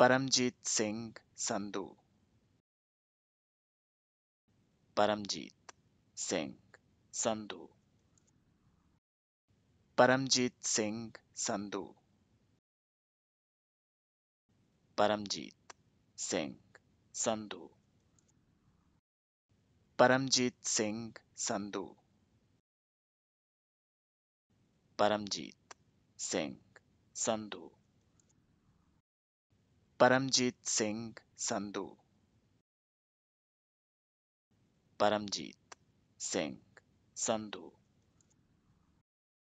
Paramjit Singh Sandhu Paramjit Singh Sandhu Paramjit Singh Sandhu Paramjit Singh Sandhu Paramjit Singh Sandhu Paramjit Singh Sandhu Paramjit Singh Sandhu Paramjit Singh Sandhu